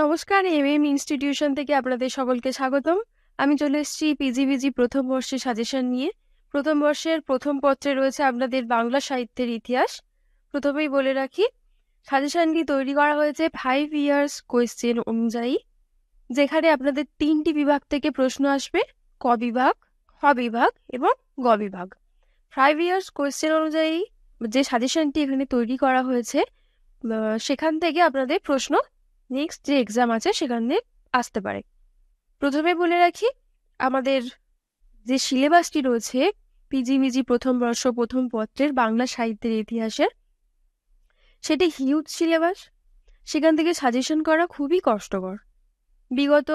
নমস্কার M M institution থেকে আপনাদের সকলকে স্বাগতম আমি চলে এসেছি পিজিবিজি প্রথম বর্ষের সাজেশন নিয়ে প্রথম বর্ষের প্রথম পত্রে রয়েছে আপনাদের বাংলা সাহিত্যের ইতিহাস প্রথমেই বলে রাখি সাজেশনটি তৈরি করা হয়েছে ফাইভ ইয়ার্স কোয়েশ্চেন অনুযায়ী যেখানে আপনাদের তিনটি বিভাগ থেকে প্রশ্ন আসবে ক বিভাগ হ বিভাগ এবং গ বিভাগ ফাইভ ইয়ার্স কোয়েশ্চেন অনুযায়ী যে সাজেশনটি এখানে তৈরি করা হয়েছে সেখান থেকে আপনাদের প্রশ্ন নেক্সট যে এক্সাম আছে সেখানে আসতে পারে প্রথমে বলে রাখি আমাদের যে সিলেবাসটি রয়েছে পিজিমিজি প্রথম বর্ষ প্রথম পত্রের বাংলা সাহিত্যের ইতিহাসের সেটি হিউজ সিলেবাস সেখান থেকে সাজেশন করা খুবই কষ্টকর বিগত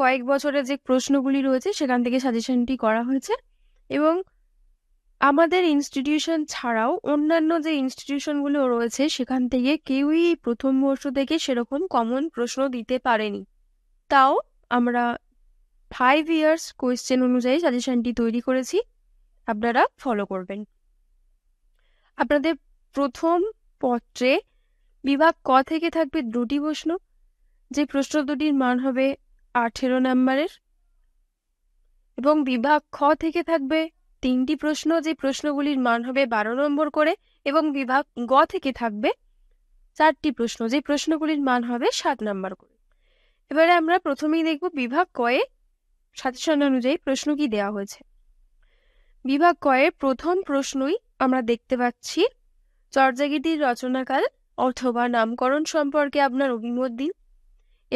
কয়েক বছরের যে প্রশ্নগুলি রয়েছে সেখান থেকে সাজেশনটি করা হয়েছে এবং আমাদের ইনস্টিটিউশন ছাড়াও অন্যান্য যে ইনস্টিটিউশনগুলো রয়েছে সেখান থেকে কেউই প্রথম বর্ষ থেকে সেরকম কমন প্রশ্ন দিতে পারেনি তাও আমরা ফাইভ ইয়ার্স কোয়েশ্চেন অনুযায়ী সাজেশনটি তৈরি করেছি আপনারা ফলো করবেন আপনাদের প্রথম পত্রে বিভাগ ক থেকে থাকবে দুটি প্রশ্ন যে প্রশ্ন দুটির মান হবে আঠেরো নম্বরের এবং বিভাগ খ থেকে থাকবে তিনটি প্রশ্ন যে প্রশ্নগুলির মান হবে বারো নম্বর করে এবং বিভাগ গ থেকে থাকবে চারটি প্রশ্ন যে প্রশ্নগুলির মান হবে সাত নম্বর করে এবারে আমরা প্রথমেই দেখব বিভাগ কয়ে সাজেশন অনুযায়ী প্রশ্ন কি দেওয়া হয়েছে বিভাগ কয়ের প্রথম প্রশ্নই আমরা দেখতে পাচ্ছি চর্যাগীতির রচনাকাল অথবা নামকরণ সম্পর্কে আপনার অভিমত দিন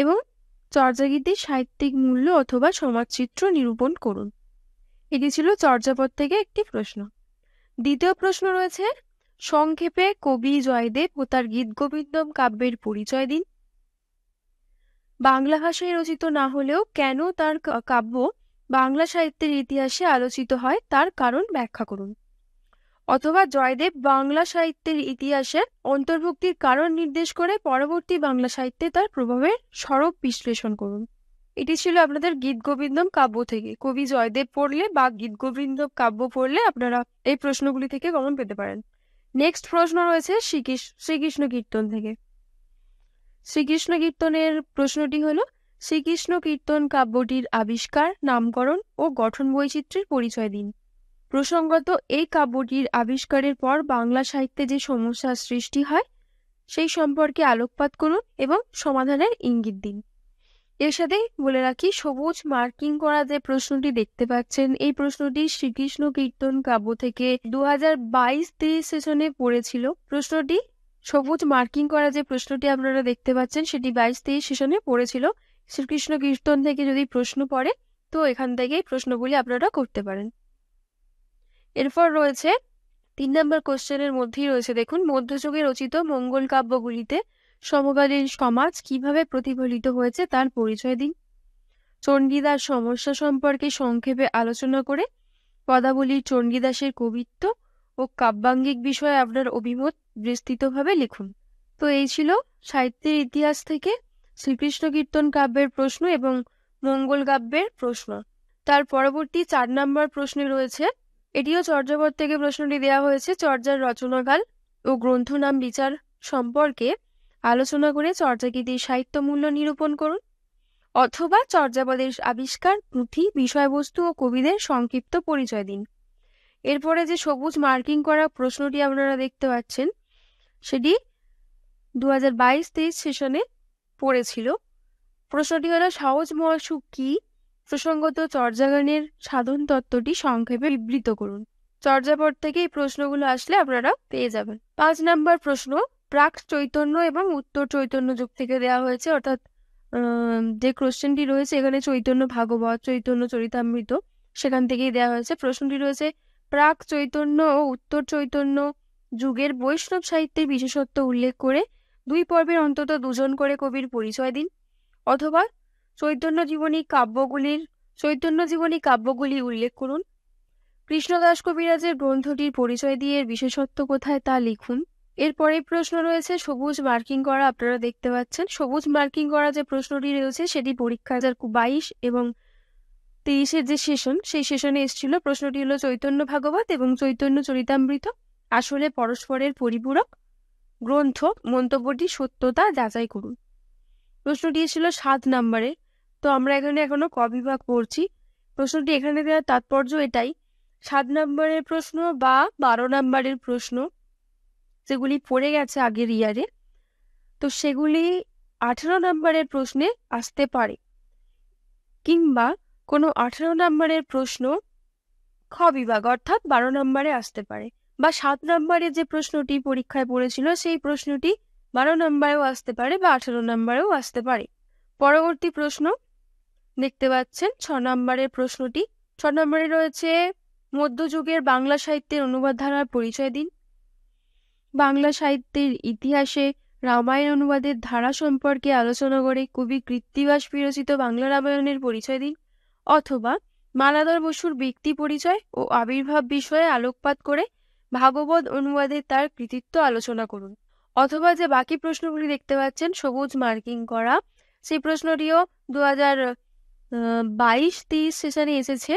এবং চর্যাগীতির সাহিত্যিক মূল্য অথবা সমাজচিত্র নিরূপণ করুন এটি ছিল চর্যাপদ থেকে একটি প্রশ্ন দ্বিতীয় প্রশ্ন রয়েছে সংক্ষেপে কবি জয়দেব ও তার গীত গোবিন্দম কাব্যের পরিচয় দিন বাংলা ভাষায় রচিত না হলেও কেন তার কাব্য বাংলা সাহিত্যের ইতিহাসে আলোচিত হয় তার কারণ ব্যাখ্যা করুন অথবা জয়দেব বাংলা সাহিত্যের ইতিহাসের অন্তর্ভুক্তির কারণ নির্দেশ করে পরবর্তী বাংলা সাহিত্যে তার প্রভাবের স্বরূপ বিশ্লেষণ করুন এটি ছিল আপনাদের গীত গোবিন্দম কাব্য থেকে কবি জয়দেব পড়লে বা গীত গোবিন্দম কাব্য পড়লে আপনারা এই প্রশ্নগুলি থেকে গমন পেতে পারেন নেক্সট প্রশ্ন রয়েছে শ্রীকৃষ্ণ শ্রীকৃষ্ণ কীর্তন থেকে শ্রীকৃষ্ণ কীর্তনের প্রশ্নটি হল শ্রীকৃষ্ণ কীর্তন কাব্যটির আবিষ্কার নামকরণ ও গঠন বৈচিত্র্যের পরিচয় দিন প্রসঙ্গত এই কাব্যটির আবিষ্কারের পর বাংলা সাহিত্যে যে সমস্যার সৃষ্টি হয় সেই সম্পর্কে আলোকপাত করুন এবং সমাধানের ইঙ্গিত দিন এর সাথে বলে রাখি সবুজ মার্কিং করা যে প্রশ্নটি দেখতে পাচ্ছেন এই প্রশ্নটি শ্রীকৃষ্ণ কীর্তন কাব্য থেকে দু হাজার বাইশ তেইশ সেশনে পড়েছিল প্রশ্নটি সবুজ মার্কিং করা যে প্রশ্নটি আপনারা দেখতে পাচ্ছেন সেটি বাইশ তেইশ সেশনে পড়েছিল শ্রীকৃষ্ণ কীর্তন থেকে যদি প্রশ্ন পড়ে তো এখান থেকেই প্রশ্নগুলি আপনারা করতে পারেন এরপর রয়েছে তিন নম্বর কোশ্চেনের মধ্যেই রয়েছে দেখুন মধ্যযুগে রচিত মঙ্গল কাব্যগুলিতে সমকালীন সমাজ কিভাবে প্রতিফলিত হয়েছে তার পরিচয় দিন চণ্ডীদাস সমস্যা সম্পর্কে সংক্ষেপে আলোচনা করে পদাবলী চণ্ডীদাসের কবিত্ব ও কাব্যাঙ্গিক বিষয়ে আপনার অভিমত বিস্তৃতভাবে লিখুন তো এই ছিল সাহিত্যের ইতিহাস থেকে শ্রীকৃষ্ণ কীর্তন কাব্যের প্রশ্ন এবং মঙ্গল কাব্যের প্রশ্ন তার পরবর্তী চার নম্বর প্রশ্নে রয়েছে এটিও চর্যাপদ থেকে প্রশ্নটি দেওয়া হয়েছে চর্যার রচনাকাল ও গ্রন্থনাম বিচার সম্পর্কে আলোচনা করে চর্যাগীতির সাহিত্য মূল্য নিরূপণ করুন অথবা চর্যাপদের আবিষ্কার পুঁথি বিষয়বস্তু ও কবিদের সংক্ষিপ্ত পরিচয় দিন এরপরে যে সবুজ মার্কিং করা প্রশ্নটি আপনারা দেখতে পাচ্ছেন সেটি দু হাজার বাইশ তেইশ সেশনে পড়েছিল প্রশ্নটি হলো সহজ মহাসুখ কি প্রসঙ্গত চর্যাগানের সাধন তত্ত্বটি সংক্ষেপে বিবৃত করুন চর্যাপদ থেকে এই প্রশ্নগুলো আসলে আপনারা পেয়ে যাবেন পাঁচ নাম্বার প্রশ্ন প্রাক চৈতন্য এবং উত্তর চৈতন্য যুগ থেকে দেওয়া হয়েছে অর্থাৎ যে কোশ্চেনটি রয়েছে এখানে চৈতন্য ভাগবত চৈতন্য চরিতামৃত সেখান থেকেই দেওয়া হয়েছে প্রশ্নটি রয়েছে প্রাক চৈতন্য ও উত্তর চৈতন্য যুগের বৈষ্ণব সাহিত্যের বিশেষত্ব উল্লেখ করে দুই পর্বের অন্তত দুজন করে কবির পরিচয় দিন অথবা চৈতন্য জীবনী কাব্যগুলির চৈতন্য জীবনী কাব্যগুলি উল্লেখ করুন কৃষ্ণদাস কবিরাজের গ্রন্থটির পরিচয় দিয়ে বিশেষত্ব কোথায় তা লিখুন এরপরে প্রশ্ন রয়েছে সবুজ মার্কিং করা আপনারা দেখতে পাচ্ছেন সবুজ মার্কিং করা যে প্রশ্নটি রয়েছে সেটি পরীক্ষা হাজার বাইশ এবং তেইশের যে সেশন সেই সেশনে এসেছিল প্রশ্নটি হলো চৈতন্য ভাগবত এবং চৈতন্য চরিতামৃত আসলে পরস্পরের পরিপূরক গ্রন্থ মন্তব্যটি সত্যতা যাচাই করুন প্রশ্নটি এসেছিল সাত নম্বরে তো আমরা এখানে এখনো কবিভাগ পড়ছি প্রশ্নটি এখানে দেওয়ার তাৎপর্য এটাই সাত নম্বরের প্রশ্ন বা বারো নম্বরের প্রশ্ন যেগুলি পড়ে গেছে আগের ইয়ারে তো সেগুলি আঠেরো নম্বরের প্রশ্নে আসতে পারে কিংবা কোনো আঠেরো নম্বরের প্রশ্ন খ বিভাগ অর্থাৎ বারো নম্বরে আসতে পারে বা সাত নম্বরে যে প্রশ্নটি পরীক্ষায় পড়েছিল সেই প্রশ্নটি বারো নম্বরেও আসতে পারে বা আঠেরো নম্বরেও আসতে পারে পরবর্তী প্রশ্ন দেখতে পাচ্ছেন ছ নম্বরের প্রশ্নটি ছ নম্বরে রয়েছে মধ্যযুগের বাংলা সাহিত্যের অনুবাদ ধারার পরিচয় দিন বাংলা সাহিত্যের ইতিহাসে রামায়ণ অনুবাদের ধারা সম্পর্কে আলোচনা করে কবি কৃত্তিবাস বিরচিত বাংলা রামায়ণের পরিচয় দিন অথবা মালাদর বসুর ব্যক্তি পরিচয় ও আবির্ভাব বিষয়ে আলোকপাত করে ভাগবত অনুবাদে তার কৃতিত্ব আলোচনা করুন অথবা যে বাকি প্রশ্নগুলি দেখতে পাচ্ছেন সবুজ মার্কিং করা সেই প্রশ্নটিও দু হাজার বাইশ তেইশ সেশনে এসেছে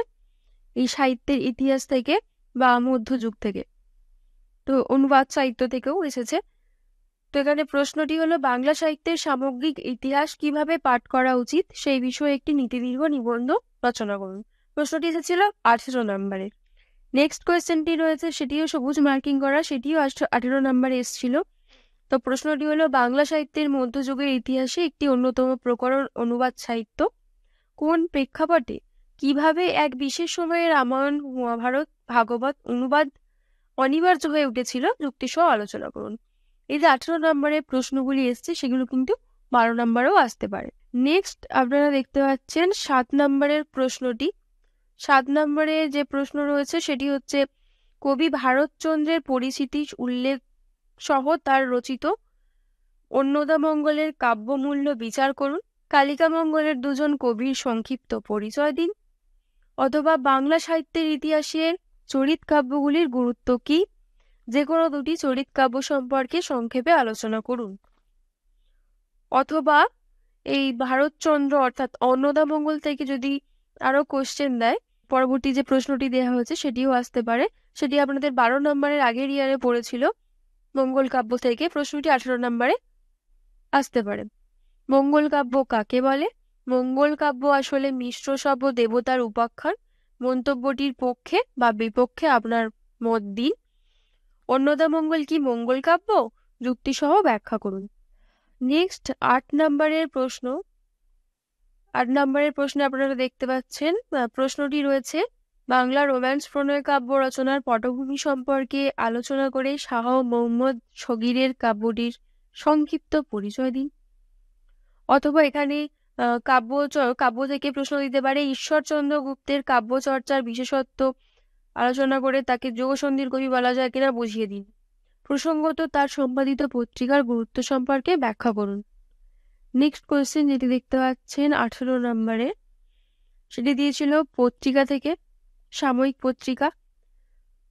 এই সাহিত্যের ইতিহাস থেকে বা মধ্যযুগ থেকে তো অনুবাদ সাহিত্য থেকেও এসেছে তো এখানে প্রশ্নটি হলো বাংলা সাহিত্যের সামগ্রিক ইতিহাস কিভাবে পাঠ করা উচিত সেই বিষয়ে একটি দীর্ঘ নিবন্ধ রচনা করুন প্রশ্নটি এসেছিল আঠেরো নম্বরে নেক্সট কোয়েশ্চেনটি রয়েছে সেটিও সবুজ মার্কিং করা সেটিও আঠেরো নম্বরে এসেছিল তো প্রশ্নটি হলো বাংলা সাহিত্যের মধ্যযুগের ইতিহাসে একটি অন্যতম প্রকরণ অনুবাদ সাহিত্য কোন প্রেক্ষাপটে কিভাবে এক বিশেষ সময়ে রামায়ণ মহাভারত ভাগবত অনুবাদ অনিবার্য হয়ে উঠেছিল যুক্তিসহ আলোচনা করুন এই যে আঠারো নম্বরের প্রশ্নগুলি এসছে সেগুলো কিন্তু বারো নম্বরেও আসতে পারে নেক্সট আপনারা দেখতে পাচ্ছেন সাত নম্বরের প্রশ্নটি সাত নম্বরে যে প্রশ্ন রয়েছে সেটি হচ্ছে কবি ভারতচন্দ্রের পরিচিতি উল্লেখ সহ তার রচিত অন্নদামঙ্গলের কাব্যমূল্য বিচার করুন কালিকামঙ্গলের দুজন কবির সংক্ষিপ্ত পরিচয় দিন অথবা বাংলা সাহিত্যের ইতিহাসের চরিত কাব্যগুলির গুরুত্ব কি যে কোনো দুটি চরিত কাব্য সম্পর্কে সংক্ষেপে আলোচনা করুন অথবা এই ভারতচন্দ্র অর্থাৎ মঙ্গল থেকে যদি আরও কোশ্চেন দেয় পরবর্তী যে প্রশ্নটি দেওয়া হয়েছে সেটিও আসতে পারে সেটি আপনাদের বারো নম্বরের আগের ইয়ারে পড়েছিল মঙ্গল কাব্য থেকে প্রশ্নটি আঠারো নম্বরে আসতে পারে মঙ্গল কাব্য কাকে বলে মঙ্গল কাব্য আসলে মিশ্র শব্দ দেবতার উপাখ্যান মন্তব্যটির পক্ষে বা বিপক্ষে আপনার মত দিন মঙ্গল কি মঙ্গল কাব্য যুক্তিসহ ব্যাখ্যা করুন নেক্সট আট নম্বরের প্রশ্ন আট নম্বরের প্রশ্নে আপনারা দেখতে পাচ্ছেন প্রশ্নটি রয়েছে বাংলা রোম্যান্স প্রণয় কাব্য রচনার পটভূমি সম্পর্কে আলোচনা করে শাহ মোহাম্মদ সগিরের কাব্যটির সংক্ষিপ্ত পরিচয় দিন অথবা এখানে কাব্য কাব্য থেকে প্রশ্ন দিতে পারে ঈশ্বরচন্দ্র গুপ্তের কাব্যচর্চার বিশেষত্ব আলোচনা করে তাকে যোগসন্ধির কবি বলা যায় কিনা বুঝিয়ে দিন প্রসঙ্গত তার সম্পাদিত পত্রিকার গুরুত্ব সম্পর্কে ব্যাখ্যা করুন নেক্সট কোয়েশ্চেন যেটি দেখতে পাচ্ছেন আঠেরো নম্বরে সেটি দিয়েছিল পত্রিকা থেকে সাময়িক পত্রিকা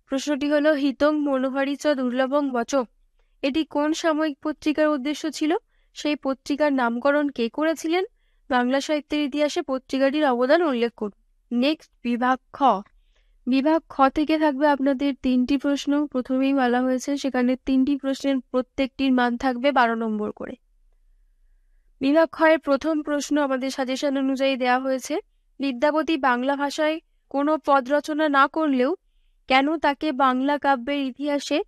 প্রশ্নটি হলো হিতং মনোহারি চ দুর্লভং বচ এটি কোন সাময়িক পত্রিকার উদ্দেশ্য ছিল সেই পত্রিকার নামকরণ কে করেছিলেন বাংলা সাহিত্যের ইতিহাসে পত্রিকাটির অবদান উল্লেখ করুন নেক্সট বিভাগ খ বিভাগ খ থেকে থাকবে আপনাদের তিনটি প্রশ্ন প্রথমেই বলা হয়েছে সেখানে তিনটি প্রশ্নের প্রত্যেকটির মান থাকবে বারো নম্বর করে বিভাগ খয়ের প্রথম প্রশ্ন আমাদের সাজেশন অনুযায়ী দেয়া হয়েছে বিদ্যাপতি বাংলা ভাষায় কোনো পদ রচনা না করলেও কেন তাকে বাংলা কাব্যের ইতিহাসে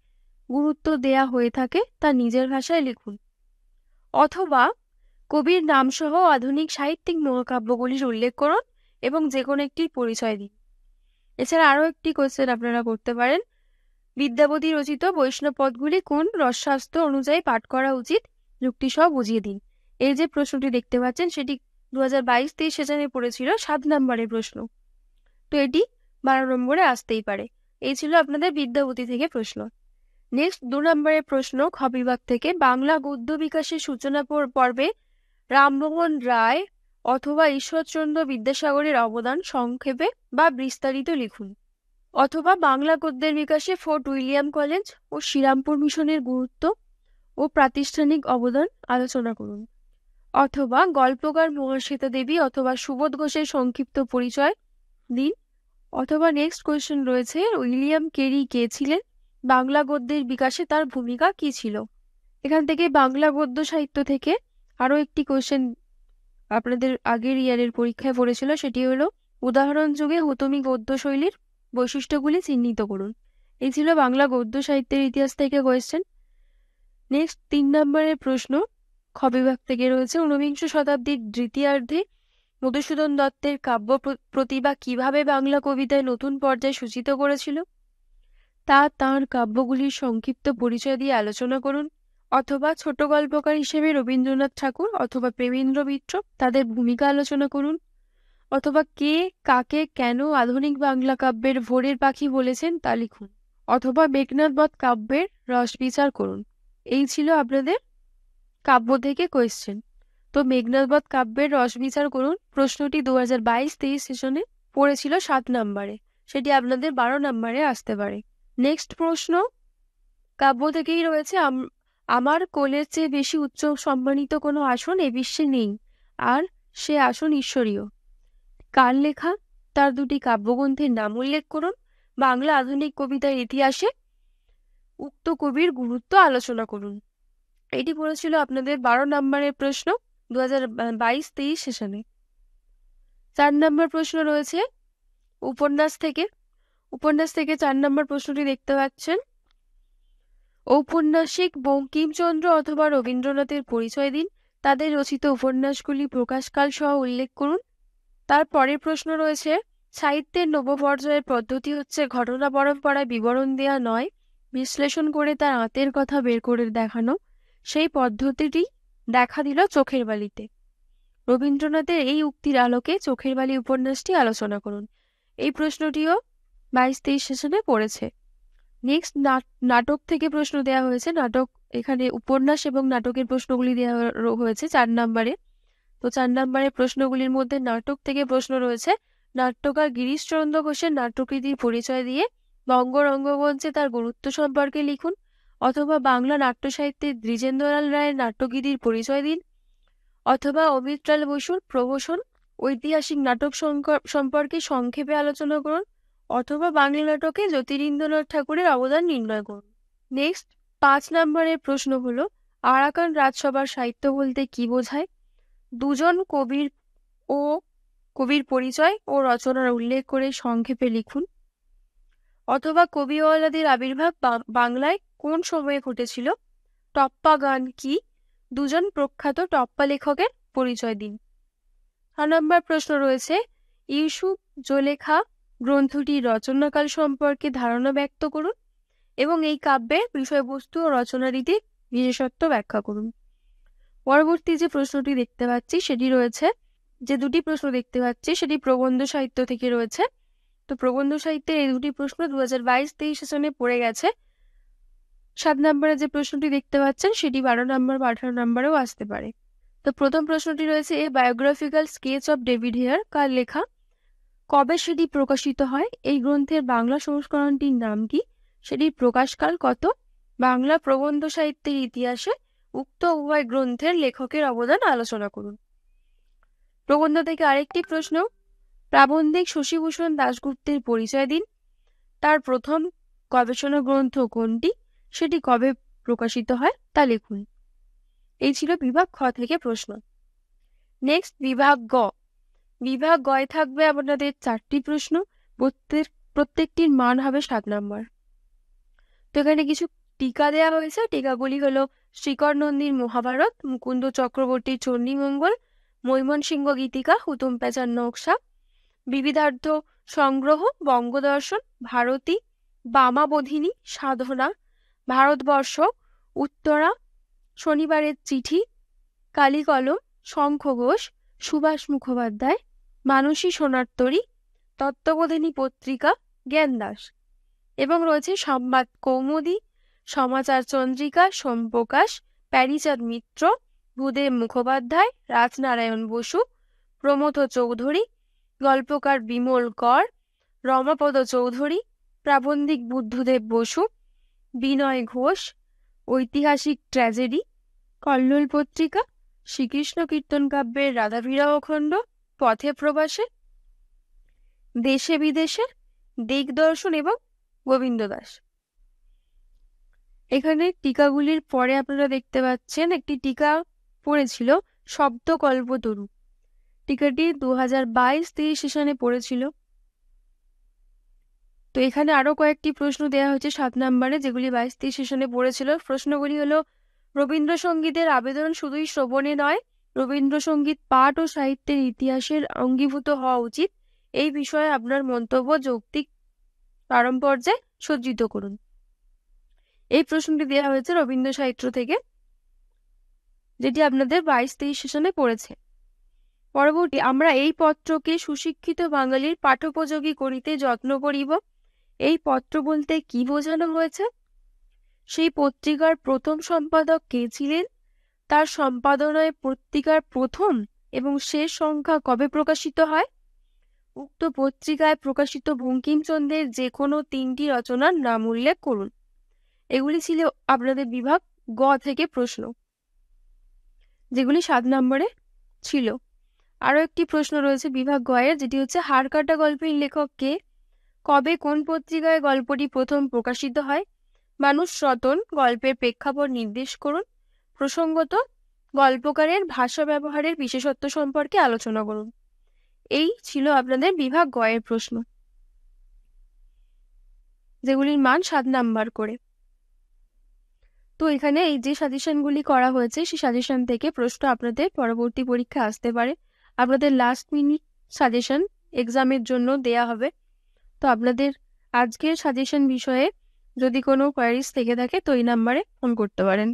গুরুত্ব দেয়া হয়ে থাকে তা নিজের ভাষায় লিখুন অথবা কবির নামসহ আধুনিক সাহিত্যিক মহাকাব্যগুলির উল্লেখ করুন এবং যে কোনো একটি পরিচয় দিন এছাড়া আরও একটি কোশ্চেন আপনারা করতে পারেন বিদ্যাপতি রচিত বৈষ্ণব পদগুলি কোন রসস্বাস্থ্য অনুযায়ী পাঠ করা উচিত যুক্তিসহ বুঝিয়ে দিন এই যে প্রশ্নটি দেখতে পাচ্ছেন সেটি দু হাজার বাইশ তেইশ সেশনে পড়েছিল সাত নম্বরের প্রশ্ন তো এটি বারো নম্বরে আসতেই পারে এই ছিল আপনাদের বিদ্যাপতি থেকে প্রশ্ন নেক্সট দু নম্বরের প্রশ্ন খবিভাগ থেকে বাংলা গদ্য বিকাশের সূচনা পর্বে রামমোহন রায় অথবা ঈশ্বরচন্দ্র বিদ্যাসাগরের অবদান সংক্ষেপে বা বিস্তারিত লিখুন অথবা বাংলা গদ্যের বিকাশে ফোর্ট উইলিয়াম কলেজ ও শ্রীরামপুর মিশনের গুরুত্ব ও প্রাতিষ্ঠানিক অবদান আলোচনা করুন অথবা গল্পকার মহাশ্বেতা দেবী অথবা সুবোধ ঘোষের সংক্ষিপ্ত পরিচয় দিন অথবা নেক্সট কোয়েশ্চেন রয়েছে উইলিয়াম কেরি কে ছিলেন বাংলা গদ্যের বিকাশে তার ভূমিকা কি ছিল এখান থেকে বাংলা গদ্য সাহিত্য থেকে আরও একটি কোয়েশ্চেন আপনাদের আগের ইয়ারের পরীক্ষায় পড়েছিল সেটি হলো উদাহরণ যুগে হতমি গদ্য শৈলীর বৈশিষ্ট্যগুলি চিহ্নিত করুন এই ছিল বাংলা গদ্য সাহিত্যের ইতিহাস থেকে কোয়েশ্চেন নেক্সট তিন নম্বরের প্রশ্ন খবিভাগ থেকে রয়েছে ঊনবিংশ শতাব্দীর দ্বিতীয়ার্ধে মধুসূদন দত্তের কাব্য প্রতিভা কিভাবে বাংলা কবিতায় নতুন পর্যায়ে সূচিত করেছিল তা তাঁর কাব্যগুলির সংক্ষিপ্ত পরিচয় দিয়ে আলোচনা করুন অথবা ছোট গল্পকার হিসেবে রবীন্দ্রনাথ ঠাকুর অথবা প্রেমেন্দ্র মিত্র তাদের ভূমিকা আলোচনা করুন অথবা কে কাকে কেন আধুনিক বাংলা কাব্যের ভোরের পাখি বলেছেন তা লিখুন অথবা বধ কাব্যের রস বিচার করুন এই ছিল আপনাদের কাব্য থেকে কোয়েশ্চেন তো বধ কাব্যের রস বিচার করুন প্রশ্নটি দু হাজার বাইশ তেইশ সেশনে পড়েছিল সাত নম্বরে সেটি আপনাদের বারো নম্বরে আসতে পারে নেক্সট প্রশ্ন কাব্য থেকেই রয়েছে আমার কোলের চেয়ে বেশি উচ্চ সম্মানিত কোনো আসন এ বিশ্বে নেই আর সে আসন ঈশ্বরীয় কার লেখা তার দুটি কাব্যগ্রন্থের নাম উল্লেখ করুন বাংলা আধুনিক কবিতার ইতিহাসে উক্ত কবির গুরুত্ব আলোচনা করুন এটি পড়েছিল আপনাদের বারো নম্বরের প্রশ্ন দু হাজার বাইশ তেইশ সেশনে চার নম্বর প্রশ্ন রয়েছে উপন্যাস থেকে উপন্যাস থেকে চার নম্বর প্রশ্নটি দেখতে পাচ্ছেন ঔপন্যাসিক বঙ্কিমচন্দ্র অথবা রবীন্দ্রনাথের পরিচয় দিন তাদের রচিত উপন্যাসগুলি প্রকাশকাল সহ উল্লেখ করুন তার পরের প্রশ্ন রয়েছে সাহিত্যের নবপর্যায়ের পদ্ধতি হচ্ছে ঘটনা পরম্পরায় বিবরণ দেয়া নয় বিশ্লেষণ করে তার আঁতের কথা বের করে দেখানো সেই পদ্ধতিটি দেখা দিল চোখের বালিতে রবীন্দ্রনাথের এই উক্তির আলোকে চোখের বালি উপন্যাসটি আলোচনা করুন এই প্রশ্নটিও বাইশ তেইশ সেশনে পড়েছে নেক্সট নাটক থেকে প্রশ্ন দেওয়া হয়েছে নাটক এখানে উপন্যাস এবং নাটকের প্রশ্নগুলি দেওয়া হয়েছে চার নাম্বারে তো চার নাম্বারের প্রশ্নগুলির মধ্যে নাটক থেকে প্রশ্ন রয়েছে নাট্যকার গিরিশচন্দ্র ঘোষের নাট্যকৃতির পরিচয় দিয়ে বঙ্গরঙ্গমঞ্চে তার গুরুত্ব সম্পর্কে লিখুন অথবা বাংলা নাট্য সাহিত্যের দ্বিজেন্দ্রলাল রায়ের নাট্যগীতির পরিচয় দিন অথবা অমিত্রাল বসুর প্রবসন ঐতিহাসিক নাটক সম্পর্কে সংক্ষেপে আলোচনা করুন অথবা বাংলা নাটকে জ্যোতিরিন্দ্রনাথ ঠাকুরের অবদান নির্ণয় করুন নেক্সট পাঁচ নম্বরের প্রশ্ন হলো আরাকান রাজসভার সাহিত্য বলতে কি বোঝায় দুজন কবির ও কবির পরিচয় ও রচনার উল্লেখ করে সংক্ষেপে লিখুন অথবা কবিওয়ালাদের আবির্ভাব বাংলায় কোন সময়ে ঘটেছিল টপ্পা গান কি দুজন প্রখ্যাত টপ্পা লেখকের পরিচয় দিন ছ নম্বর প্রশ্ন রয়েছে ইউসুফ জোলেখা গ্রন্থটির রচনাকাল সম্পর্কে ধারণা ব্যক্ত করুন এবং এই কাব্যের বিষয়বস্তু ও রচনারীতি বিশেষত্ব ব্যাখ্যা করুন পরবর্তী যে প্রশ্নটি দেখতে পাচ্ছি সেটি রয়েছে যে দুটি প্রশ্ন দেখতে পাচ্ছি সেটি প্রবন্ধ সাহিত্য থেকে রয়েছে তো প্রবন্ধ সাহিত্যের এই দুটি প্রশ্ন দু হাজার বাইশ তেইশ সেশনে পড়ে গেছে সাত নম্বরে যে প্রশ্নটি দেখতে পাচ্ছেন সেটি বারো নম্বর বা আঠারো নম্বরেও আসতে পারে তো প্রথম প্রশ্নটি রয়েছে a biographical sketch of David Hare কার লেখা কবে সেটি প্রকাশিত হয় এই গ্রন্থের বাংলা সংস্করণটির নাম কি সেটির প্রকাশকাল কত বাংলা প্রবন্ধ সাহিত্যের ইতিহাসে উক্ত উভয় গ্রন্থের লেখকের অবদান আলোচনা করুন প্রবন্ধ থেকে আরেকটি প্রশ্ন প্রাবন্ধিক শশীভূষণ দাশগুপ্তের পরিচয় দিন তার প্রথম গবেষণা গ্রন্থ কোনটি সেটি কবে প্রকাশিত হয় তা লিখুন এই ছিল বিভাগ খ থেকে প্রশ্ন নেক্সট বিভাগ গ বিভাগ গয় থাকবে আপনাদের চারটি প্রশ্ন প্রত্যেক প্রত্যেকটির মান হবে সাত নম্বর তো এখানে কিছু টিকা দেওয়া হয়েছে টিকাগুলি হল শ্রীকর নন্দীর মহাভারত মুকুন্দ চক্রবর্তী চণ্ডীমঙ্গল মৈমনসিংহ গীতিকা হুতুম পেঁচার নকশা বিবিধার্থ সংগ্রহ বঙ্গদর্শন ভারতী বামাবধিনী সাধনা ভারতবর্ষ উত্তরা শনিবারের চিঠি কালীকলম শঙ্খ ঘোষ সুভাষ মুখোপাধ্যায় মানসী তরী তত্ত্ববোধিনী পত্রিকা জ্ঞানদাস এবং রয়েছে সংবাদ কৌমুদি সমাচার চন্দ্রিকা সোমপ্রকাশ প্যারিচাঁদ মিত্র ভূদেব মুখোপাধ্যায় রাজনারায়ণ বসু প্রমথ চৌধুরী গল্পকার বিমল কর রমাপদ চৌধুরী প্রাবন্ধিক বুদ্ধদেব বসু বিনয় ঘোষ ঐতিহাসিক ট্র্যাজেডি কল্লোল পত্রিকা শ্রীকৃষ্ণ কীর্তন কাব্যের রাধাবিরাহ খণ্ড পথে প্রবাসে দেশে বিদেশে দিগদর্শন এবং গোবিন্দ দাস এখানে টিকাগুলির পরে আপনারা দেখতে পাচ্ছেন একটি টিকা পড়েছিল শব্দকল্পতরু তরু টিকাটি দু হাজার বাইশ তেইশ সেশনে পড়েছিল তো এখানে আরও কয়েকটি প্রশ্ন দেয়া হয়েছে সাত নম্বরে যেগুলি বাইশ তেইশ সেশনে পড়েছিল প্রশ্নগুলি হলো রবীন্দ্রসঙ্গীতের আবেদন শুধুই শ্রবণে নয় রবীন্দ্রসঙ্গীত পাঠ ও সাহিত্যের ইতিহাসের অঙ্গীভূত হওয়া উচিত এই বিষয়ে আপনার মন্তব্য যৌক্তিক পারম্পর্যে সজ্জিত করুন এই প্রশ্নটি দেওয়া হয়েছে রবীন্দ্র সাহিত্য থেকে যেটি আপনাদের বাইশ তেইশ সেশনে পড়েছে পরবর্তী আমরা এই পত্রকে সুশিক্ষিত বাঙালির পাঠোপযোগী করিতে যত্ন করিব এই পত্র বলতে কি বোঝানো হয়েছে সেই পত্রিকার প্রথম সম্পাদক কে ছিলেন তার সম্পাদনায় পত্রিকার প্রথম এবং শেষ সংখ্যা কবে প্রকাশিত হয় উক্ত পত্রিকায় প্রকাশিত বঙ্কিমচন্দ্রের যে কোনো তিনটি রচনার নাম উল্লেখ করুন এগুলি ছিল আপনাদের বিভাগ গ থেকে প্রশ্ন যেগুলি সাত নম্বরে ছিল আরও একটি প্রশ্ন রয়েছে বিভাগ গয়ের যেটি হচ্ছে হাড়কাটা গল্পের লেখক কে কবে কোন পত্রিকায় গল্পটি প্রথম প্রকাশিত হয় মানুষ রতন গল্পের প্রেক্ষাপট নির্দেশ করুন প্রসঙ্গত গল্পকারের ভাষা ব্যবহারের বিশেষত্ব সম্পর্কে আলোচনা করুন এই ছিল আপনাদের বিভাগ গয়ের প্রশ্ন যেগুলির মান সাত নাম্বার করে তো এখানে এই যে সাজেশনগুলি করা হয়েছে সেই সাজেশন থেকে প্রশ্ন আপনাদের পরবর্তী পরীক্ষা আসতে পারে আপনাদের লাস্ট মিনিট সাজেশন এক্সামের জন্য দেয়া হবে তো আপনাদের আজকের সাজেশন বিষয়ে যদি কোনো কোয়ারিজ থেকে থাকে তো এই নাম্বারে ফোন করতে পারেন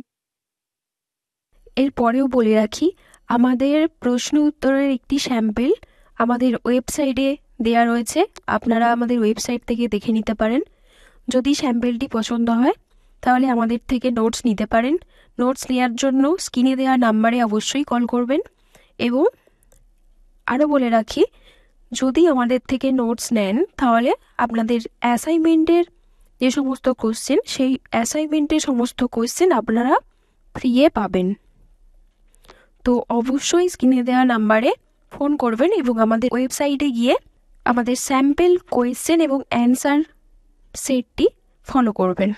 এরপরেও বলে রাখি আমাদের প্রশ্ন উত্তরের একটি স্যাম্পেল আমাদের ওয়েবসাইটে দেয়া রয়েছে আপনারা আমাদের ওয়েবসাইট থেকে দেখে নিতে পারেন যদি স্যাম্পেলটি পছন্দ হয় তাহলে আমাদের থেকে নোটস নিতে পারেন নোটস নেওয়ার জন্য স্ক্রিনে দেওয়া নাম্বারে অবশ্যই কল করবেন এবং আরও বলে রাখি যদি আমাদের থেকে নোটস নেন তাহলে আপনাদের অ্যাসাইনমেন্টের যে সমস্ত কোশ্চেন সেই অ্যাসাইনমেন্টের সমস্ত কোশ্চেন আপনারা ফ্রিয়ে পাবেন তো অবশ্যই স্ক্রিনে দেওয়া নাম্বারে ফোন করবেন এবং আমাদের ওয়েবসাইটে গিয়ে আমাদের স্যাম্পেল কোয়েশ্চেন এবং অ্যান্সার সেটটি ফলো করবেন